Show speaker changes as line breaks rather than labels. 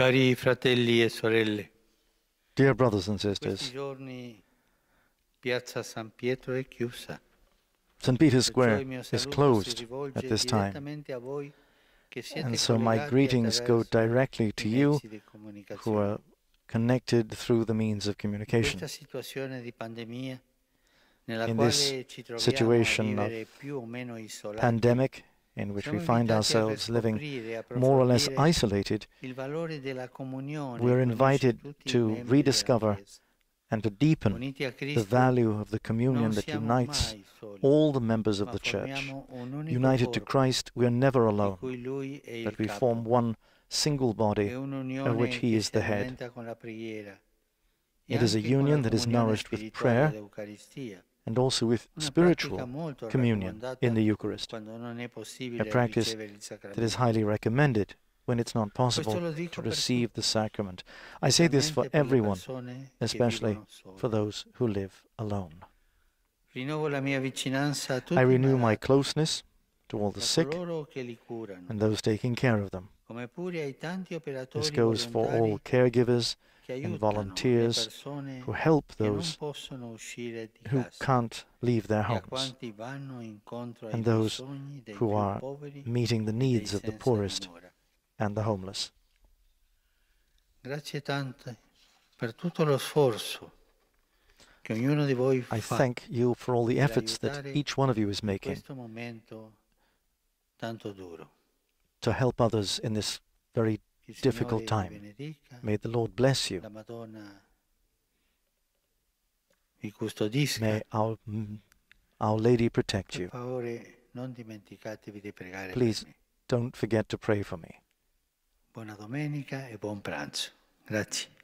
Cari fratelli e sorelle.
Dear brothers and sisters.
Piazza San Pietro è chiusa.
St. Peter's Square is closed at this time.
And so my greetings go
directly to you who are connected through the means of communication.
In this situation of pandemic in which we find ourselves living more or less isolated, we're
invited to rediscover and to deepen the value of the communion that unites all the members of the Church. United to Christ, we are never alone, but we form one single body of which He is the head. It is a union that is nourished with prayer and also with spiritual communion in the Eucharist,
a practice that is highly
recommended when it's not possible to receive the sacrament. I say this for everyone, especially for those who live alone. I renew my closeness to all the sick
and
those taking care of them.
This goes for all
caregivers and volunteers who help those who can't leave their homes
and those who are meeting the needs of the
poorest and the homeless.
I thank you for all the efforts that each one of you is making
to help others in this very difficult time. May the Lord bless you. May our, mm, our Lady protect you. Please don't forget to pray for me.
Buona domenica e buon pranzo.
Grazie.